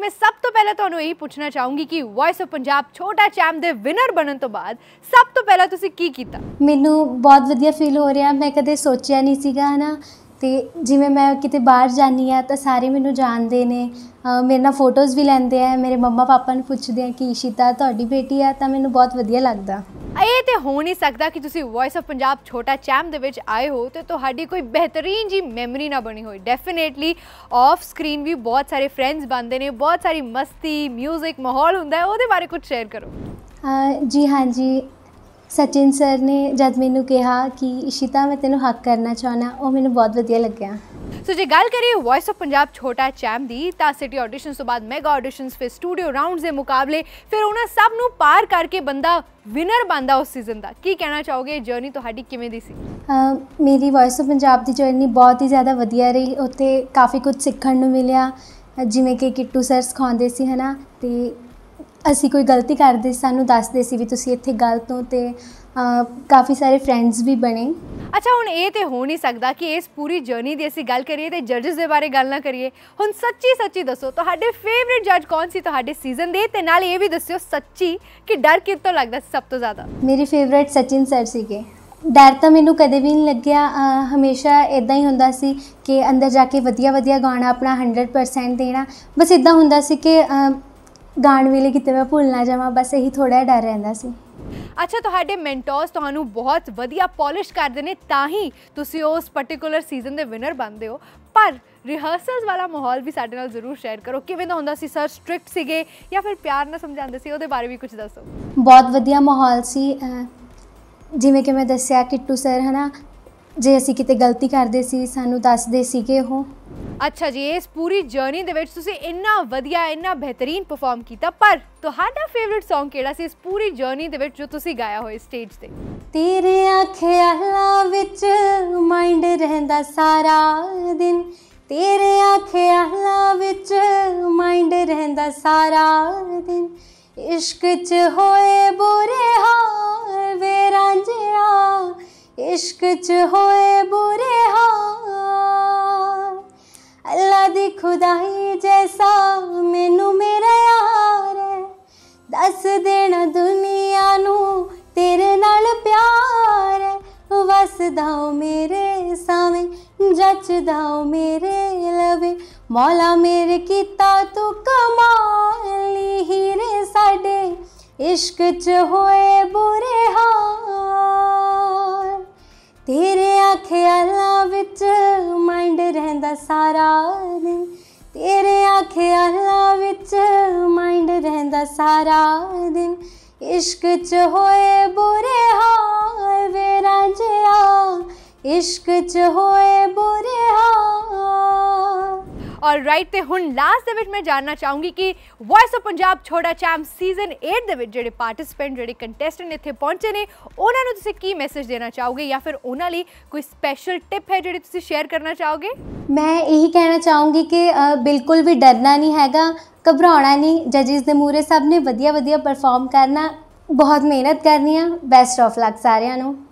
ਮੈਂ ਸਭ ਤੋਂ ਪਹਿਲਾਂ ਤੁਹਾਨੂੰ ਇਹ ਪੁੱਛਣਾ ਚਾਹੂੰਗੀ ਕਿ ਵਾਇਸ ਆਫ ਪੰਜਾਬ ਛੋਟਾ ਚੈਂਪ ਦੇ ਵਿਨਰ ਬਣਨ ਤੋਂ ਬਾਅਦ ਸਭ ਤੋਂ ਪਹਿਲਾਂ ਤੁਸੀਂ ਕੀ ਕੀਤਾ ਮੈਨੂੰ ਬਹੁਤ ਵਧੀਆ ਫੀਲ ਹੋ ਰਿਹਾ ਮੈਂ ਕਦੇ ਸੋਚਿਆ ਨਹੀਂ ਸੀਗਾ ਹਨਾ ਤੇ ਜਿਵੇਂ ਮੈਂ ਕਿਤੇ ਬਾਹਰ ਜਾਂਦੀ ਆ ਤਾਂ ਸਾਰੇ ਮੈਨੂੰ ਜਾਣਦੇ ਨੇ ਮੇਰੇ ਨਾਲ ਫੋਟੋਜ਼ ਵੀ ਲੈਂਦੇ ਆ ਮੇਰੇ ਮੰਮਾ ਪਾਪਾ ਨੂੰ ਪੁੱਛਦੇ ਆ ਕਿ ਇਸ਼ਿਤਾ ਤੁਹਾਡੀ ਬੇਟੀ ਆ ਤਾਂ ਮੈਨੂੰ ਬਹੁਤ ਵਧੀਆ ਲੱਗਦਾ ਇਹ ਤੇ ਹੋ ਨਹੀਂ ਸਕਦਾ ਕਿ ਤੁਸੀਂ ਵੌਇਸ ਆਫ ਪੰਜਾਬ ਛੋਟਾ ਚੈਮ ਦੇ ਵਿੱਚ ਆਏ ਹੋ ਤੇ ਤੁਹਾਡੀ ਕੋਈ ਬਿਹਤਰੀਨ ਜੀ ਮੈਮਰੀ ਨਾ ਬਣੀ ਹੋਈ ਡੈਫੀਨੇਟਲੀ ਆਫ ਸਕਰੀਨ ਵੀ ਬਹੁਤ ਸਾਰੇ ਫਰੈਂਡਸ ਬਣਦੇ ਨੇ ਬਹੁਤ ਸਾਰੀ ਮਸਤੀ 뮤직 ਮਾਹੌਲ ਹੁੰਦਾ ਹੈ ਉਹਦੇ ਬਾਰੇ ਕੁਝ ਸ਼ੇਅਰ ਕਰੋ ਜੀ ਹਾਂ ਜੀ ਸਚਿਨ ਸਰ ਨੇ ਜਦ ਮੈਨੂੰ ਕਿਹਾ ਕਿ ਇਸ਼ਿਤਾ ਮੈਂ ਤੈਨੂੰ ਹੱਕ ਕਰਨਾ ਚਾਹਣਾ ਉਹ ਮੈਨੂੰ ਬਹੁਤ ਵਧੀਆ ਲੱਗਿਆ ਸੋ ਜੇ ਗੱਲ ਕਰੀਏ ਵੌਇਸ ਆਫ ਪੰਜਾਬ ਛੋਟਾ ਚੈਮ ਦੀ ਤਾਂ ਸਿਟੀ ਆਡੀਸ਼ਨਸ ਤੋਂ ਬਾਅਦ ਮੈਗਾ ਆਡੀਸ਼ਨਸ ਫਿਰ ਸਟੂਡੀਓ ਰਾਉਂਡਸ ਦੇ ਮੁਕਾਬਲੇ ਫਿਰ ਉਹਨਾਂ ਸਭ ਨੂੰ ਪਾਰ ਕਰਕੇ ਬੰਦਾ ਵਿਨਰ ਬੰਦਾ ਉਸ ਸੀਜ਼ਨ ਦਾ ਕੀ ਕਹਿਣਾ ਚਾਹੋਗੇ ਜਰਨੀ ਤੁਹਾਡੀ ਕਿਵੇਂ ਦੀ ਸੀ ਮੇਰੀ ਵੌਇਸ ਆਫ ਪੰਜਾਬ ਦੀ ਜਰਨੀ ਬਹੁਤ ਹੀ ਜ਼ਿਆਦਾ ਵਧੀਆ ਰਹੀ ਉੱਥੇ ਕਾਫੀ ਕੁਝ ਸਿੱਖਣ ਨੂੰ ਮਿਲਿਆ ਜਿਵੇਂ ਕਿ ਕਿੱਟੂ ਸਰ ਸਿਖਾਉਂਦੇ ਸੀ ਹਨਾ ਤੇ ਅਸੀਂ ਕੋਈ ਗਲਤੀ ਕਰਦੇ ਸਾਨੂੰ ਦੱਸਦੇ ਸੀ ਵੀ ਤੁਸੀਂ ਇੱਥੇ ਗਲਤ ਹੋ ਤੇ ਕਾਫੀ ਸਾਰੇ ਫਰੈਂਡਸ ਵੀ ਬਣੇ ਅੱਛਾ ਹੁਣ ਇਹ ਤੇ ਹੋ ਨਹੀਂ ਸਕਦਾ ਕਿ ਇਸ ਪੂਰੀ ਜਰਨੀ ਦੀ ਅਸੀਂ ਗੱਲ ਕਰੀਏ ਤੇ ਜੱਜਸ ਦੇ ਬਾਰੇ ਗੱਲ ਨਾ ਕਰੀਏ ਹੁਣ ਸੱਚੀ ਸੱਚੀ ਦੱਸੋ ਤੁਹਾਡੇ ਫੇਵਰਿਟ ਜੱਜ ਕੌਣ ਸੀ ਤੁਹਾਡੇ ਸੀਜ਼ਨ ਦੇ ਤੇ ਨਾਲ ਇਹ ਵੀ ਦੱਸਿਓ ਸੱਚੀ ਕਿ ਡਰ ਕਿਸ ਤੋਂ ਲੱਗਦਾ ਸਭ ਤੋਂ ਜ਼ਿਆਦਾ ਮੇਰੇ ਫੇਵਰਿਟ ਸਚਿਨ ਸਰ ਸੀਗੇ ਡਰ ਤਾਂ ਮੈਨੂੰ ਕਦੇ ਵੀ ਨਹੀਂ ਲੱਗਿਆ ਹਮੇਸ਼ਾ ਇਦਾਂ ਹੀ ਹੁੰਦਾ ਸੀ ਕਿ ਅੰਦਰ ਜਾ ਕੇ ਵਧੀਆ ਵਧੀਆ ਗਾਣਾ ਆਪਣਾ 100% ਦੇਣਾ ਬਸ ਇਦਾਂ ਹੁੰਦਾ ਸੀ ਕਿ ਗਾਣ ਵੇਲੇ ਕਿਤੇ ਮੈਂ ਭੁੱਲ ਨਾ ਜਾਵਾਂ ਬਸ ਇਹੀ ਥੋੜਾ ਡਰ ਰਹਿੰਦਾ ਸੀ ਅੱਛਾ ਤੁਹਾਡੇ ਮੈਂਟੋਰਸ ਤੁਹਾਨੂੰ ਬਹੁਤ ਵਧੀਆ ਪਾਲਿਸ਼ ਕਰਦੇ ਨੇ ਤਾਂ ਹੀ ਤੁਸੀਂ ਉਸ ਪਾਰਟਿਕੂਲਰ ਸੀਜ਼ਨ ਦੇ ਵਿਨਰ ਬਣਦੇ ਹੋ ਪਰ ਰਿਹਰਸਲਸ ਵਾਲਾ ਮਾਹੌਲ ਵੀ ਸਾਡੇ ਨਾਲ ਜ਼ਰੂਰ ਸ਼ੇਅਰ ਕਰੋ ਕਿਵੇਂ ਦਾ ਹੁੰਦਾ ਸੀ ਸਰ ਸਟ੍ਰਿਕਟ ਸੀਗੇ ਜਾਂ ਫਿਰ ਪਿਆਰ ਨਾਲ ਸਮਝਾਉਂਦੇ ਸੀ ਉਹਦੇ ਬਾਰੇ ਵੀ ਕੁਝ ਦੱਸੋ ਬਹੁਤ ਵਧੀਆ ਮਾਹੌਲ ਸੀ ਜਿਵੇਂ ਕਿ ਮੈਂ ਦੱਸਿਆ ਟੂ ਸਰ ਹਨਾ ਜੇ ਅਸੀਂ ਕਿਤੇ ਗਲਤੀ ਕਰਦੇ ਸੀ ਸਾਨੂੰ ਦੱਸਦੇ ਸੀਗੇ ਉਹ ਅੱਛਾ ਜੀ ਇਸ ਪੂਰੀ ਜਰਨੀ ਦੇ ਵਿੱਚ ਤੁਸੀਂ ਇੰਨਾ ਵਧੀਆ ਇੰਨਾ ਬਿਹਤਰੀਨ ਪਰਫਾਰਮ ਕੀਤਾ ਪਰ ਤੁਹਾਡਾ ਫੇਵਰਿਟ Song ਕਿਹੜਾ ਸੀ ਇਸ ਪੂਰੀ ਜਰਨੀ ਦੇ ਵਿੱਚ ਜੋ ਤੁਸੀਂ ਗਾਇਆ ਹੋਏ ਸਟੇਜ ਤੇ ਤੇਰੇ ਅੱਖਿਆਂ ਵਿੱਚ ਮਾਈਂਡ ਰਹਿੰਦਾ ਸਾਰਾ ਦਿਨ ਤੇਰੇ ਅੱਖਿਆਂ ਵਿੱਚ ਮਾਈਂਡ ਰਹਿੰਦਾ ਸਾਰਾ ਦਿਨ ਇਸ਼ਕ 'ਚ ਹੋਏ ਬੁਰੇ ਹਾਲ ਵੇ ਰਾਂਝਿਆ ਇਸ਼ਕ 'ਚ ਹੋਏ ਬੁਰੇ ਹਾਲ ਅੱਲਾ ਦੀ ਖੁਦਾਈ ਜੈਸਾ ਮੈਨੂੰ ਮੇਰੇ ਯਾਰ ਹੈ ਦੱਸ ਦੇਣਾ ਦੁਨੀਆ ਨੂੰ ਤੇਰੇ ਨਾਲ ਪਿਆਰ ਹੈ ਵਸਦਾ ਮੇਰੇ ਸਾਵੇਂ ਜੱਚਦਾ ਮੇਰੇ ਲਵੇ ਮੌਲਾ ਮੇਰੇ ਕੀਤਾ ਤੂੰ ਕਮਾਲ ਹੀਰੇ ਸਾਡੇ ਇਸ਼ਕ ਚ ਹੋਏ ਬੁਰੇ ਹਾਲ ਤੇਰੇ ਆਖੇ ਹੈ ਸਾਰਾ ਦਿਨ ਤੇਰੇ ਅੱਖਾਂ ਵਿੱਚ ਮਾਈਂਡ ਰਹਿੰਦਾ ਸਾਰਾ ਦਿਨ ਇਸ਼ਕ ਚ ਹੋਏ ਬੁਰੇ ਹਾਲ ਵੇ ਰਾਂਝਿਆ ਇਸ਼ਕ ਚ ਹੋਏ ਔਰ ਰਾਈਟ ਤੇ ਹੁਣ ਲਾਸਟ ਦੇ ਵਿੱਚ ਮੈਂ ਜਾਨਣਾ ਚਾਹੂੰਗੀ ਕਿ ਵੌਇਸ ਆਫ ਪੰਜਾਬ ਛੋੜਾ ਚੈਂਪ ਸੀਜ਼ਨ 8 ਦੇ ਵਿੱਚ ਜਿਹੜੇ ਪਾਰਟਿਸਪੈਂਟ ਜਿਹੜੇ ਕੰਟੈਸਟੈਂਟ ਇੱਥੇ ਪਹੁੰਚੇ ਨੇ ਉਹਨਾਂ ਨੂੰ ਤੁਸੀਂ ਕੀ ਮੈਸੇਜ ਦੇਣਾ ਚਾਹੋਗੇ ਜਾਂ ਫਿਰ ਉਹਨਾਂ ਲਈ ਕੋਈ ਸਪੈਸ਼ਲ ਟਿਪ ਹੈ ਜਿਹੜੀ ਤੁਸੀਂ ਸ਼ੇਅਰ ਕਰਨਾ ਚਾਹੋਗੇ ਮੈਂ ਇਹੀ ਕਹਿਣਾ ਚਾਹੂੰਗੀ ਕਿ ਬਿਲਕੁਲ ਵੀ ਡਰਨਾ ਨਹੀਂ ਹੈਗਾ ਘਬਰਾਉਣਾ ਨਹੀਂ ਜੱਜਿਸ ਦੇ ਮੂਰੇ ਸਭ ਨੇ ਵਧੀਆ ਵਧੀਆ ਪਰਫਾਰਮ ਕਰਨਾ ਬਹੁਤ ਮਿਹਨਤ ਕਰਨੀ ਆ ਬੈਸਟ ਆਫ ਲੱਕ ਸਾਰਿਆਂ ਨੂੰ